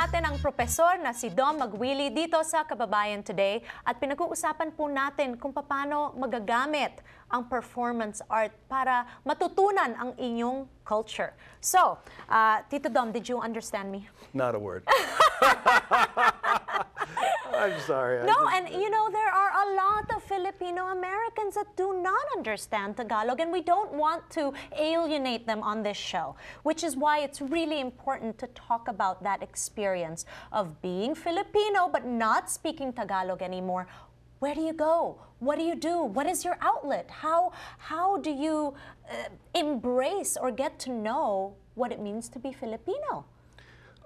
natin ang profesor na si Dom Magwili dito sa Kababayan Today at pinag-uusapan po natin kung paano magagamit ang performance art para matutunan ang inyong culture. So, uh, Tito Dom, did you understand me? Not a word. I'm sorry. No, and you know, there are a lot of Filipino Americans that do not understand Tagalog, and we don't want to alienate them on this show, which is why it's really important to talk about that experience of being Filipino but not speaking Tagalog anymore. Where do you go? What do you do? What is your outlet? How, how do you uh, embrace or get to know what it means to be Filipino?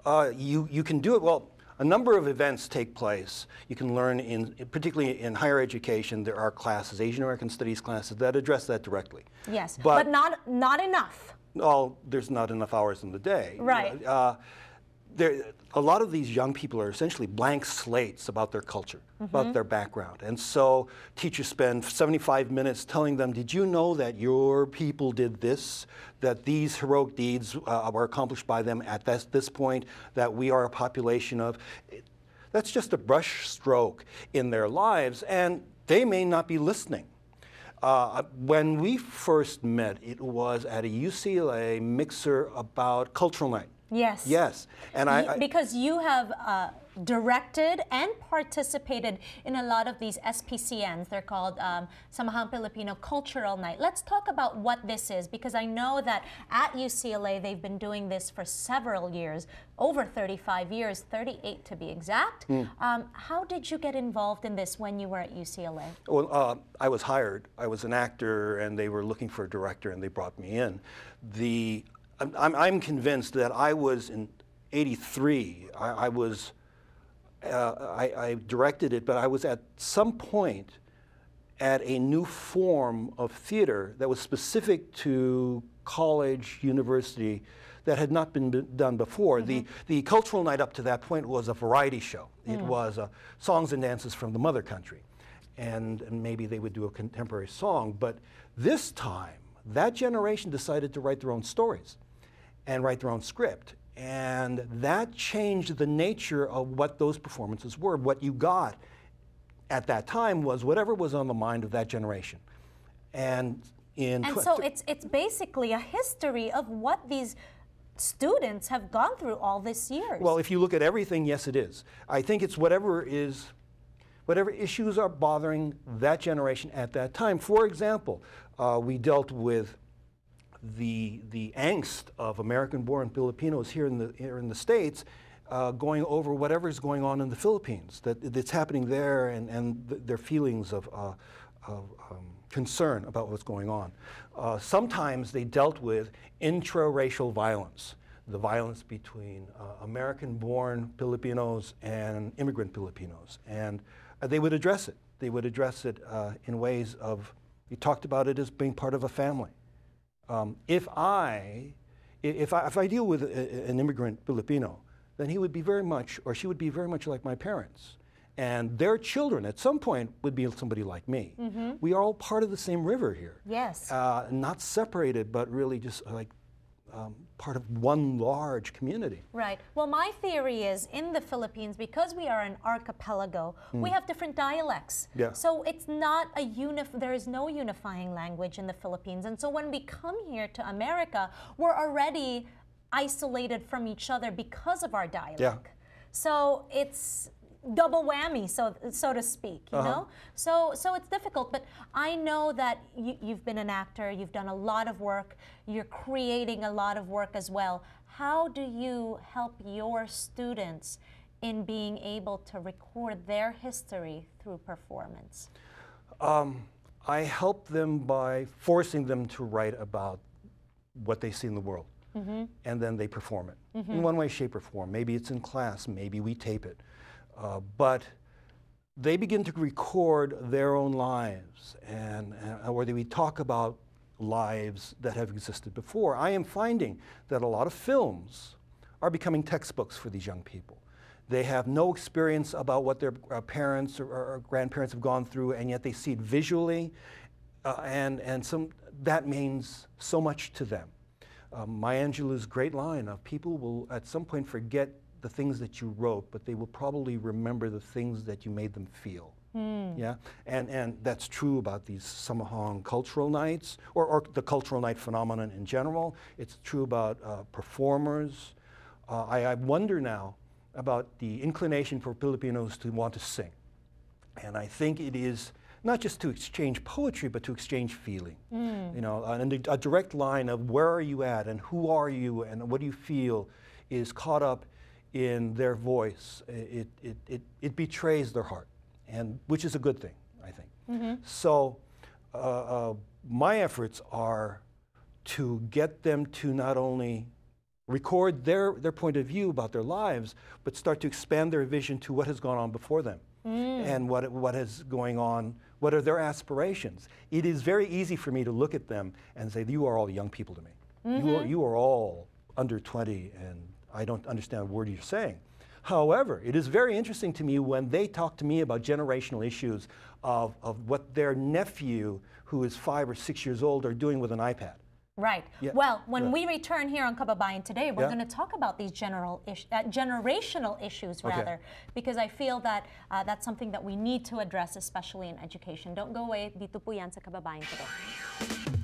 Uh, you, you can do it. Well, a number of events take place. You can learn in, particularly in higher education, there are classes, Asian American Studies classes that address that directly. Yes, but, but not, not enough. Well, there's not enough hours in the day. Right. Uh, there, a lot of these young people are essentially blank slates about their culture, mm -hmm. about mm-hmm. their background. And so teachers spend 75 minutes telling them, Did you know that your people did this? That these heroic deeds uh, were accomplished by them at this, this point? That we are a population of. That's just a brushstroke in their lives, and they may not be listening. Uh, when we first met, it was at a UCLA mixer about cultural night. Yes. Yes. And I, I because you have uh, directed and participated in a lot of these SPCNs. They're called um, Filipino Cultural Night. Let's talk about what this is because I know that at UCLA they've been doing this for several years, over 35 years, 38 to be exact. Mm. Um, how did you get involved in this when you were at UCLA? Well, uh, I was hired. I was an actor and they were looking for a director and they brought me in. The I'm, I'm, convinced that I was in 83, I, I was, uh, I, I directed it, but I was at some point at a new form of theater that was specific to college, university, that had not been done before. Mm -hmm. The, mm-hmm. the cultural night up to that point was a variety show. Mm. It was uh, songs and dances from the mother country. And, and, maybe they would do a contemporary song. But this time, that generation decided to write their own stories and write their own script. And that changed the nature of what those performances were. What you got at that time was whatever was on the mind of that generation. And in and so it's it's basically a history of what these students have gone through all this years. Well, if you look at everything, yes, it is. I think it's whatever is whatever issues are bothering that generation at that time. For example, uh, we dealt with the, the angst of American-born Filipinos here in the, here in the States uh, going over whatever is going on in the Philippines, that that's happening there and, and th their feelings of, uh, of um, concern about what's going on. Uh, sometimes they dealt with intra-racial violence, the violence between uh, American-born Filipinos and immigrant Filipinos. And uh, they would address it. They would address it uh, in ways of, he talked about it as being part of a family. Um, if, I, if I, if I deal with a, an immigrant Filipino, then he would be very much, or she would be very much like my parents. And their children at some point would be somebody like me. Mm -hmm. We are all part of the same river here. Yes. Uh, not separated, but really just like um, part of one large community. Right. Well, my theory is in the Philippines, because we are an archipelago, mm. we hmm. have different dialects. Yeah. So it's not a unif there is no unifying language in the Philippines. And so when we come here to America, we're already isolated from each other because of our dialect. Yeah. So it's double whammy, so so to speak. You uh -huh. know, so so it's difficult. But I know that you, have been an actor, you've done a lot of work, you're creating a lot of work as well. How do you help your students in being able to record their history through performance? Um, I help them by forcing them to write about what they see in the world. Mm -hmm. And then they perform it mm -hmm. in one way, shape, or form. Maybe it's in class, maybe we tape it. Uh, but they begin to record their own lives, and, and or we talk about lives that have existed before. I am finding that a lot of films are becoming textbooks for these young people. They have no experience about what their uh, parents or, or, grandparents have gone through, and yet they see it visually, uh, and, and some, that means so much to them. Um, Maya Angelou's great line of people will at some point forget the things that you wrote, but they will probably remember the things that you made them feel. Mm. Yeah, and and that's true about these Samahong cultural nights, or, or the cultural night phenomenon in general. It's true about uh, performers. Uh, I, I, wonder now about the inclination for Filipinos to want to sing, and I think it is not just to exchange poetry, but to exchange feeling. Mm. You know, and a, a direct line of where are you at, and who are you, and what do you feel, is caught up in their voice, it, it, it, it betrays their heart, and which is a good thing, I think. Mm -hmm. So uh, uh, my efforts are to get them to not only record their, their point of view about their lives, but start to expand their vision to what has gone on before them mm. and what, what is going on what are their aspirations? It is very easy for me to look at them and say, You are all young people to me. Mm -hmm. you, are, mm-hmm. you are all under 20 and I don't understand a word you're saying. However, it is very interesting to me when they talk to me about generational issues of, of what their nephew, who is five or six years old, are doing with an iPad. Right. Yeah. Well, when yeah. we return here on Kababayan today, we're yeah. going to talk about these general uh, generational issues, rather, okay. because I feel that uh, that's something that we need to address, especially in education. Don't go away. Dito po yan sa Kababayan today.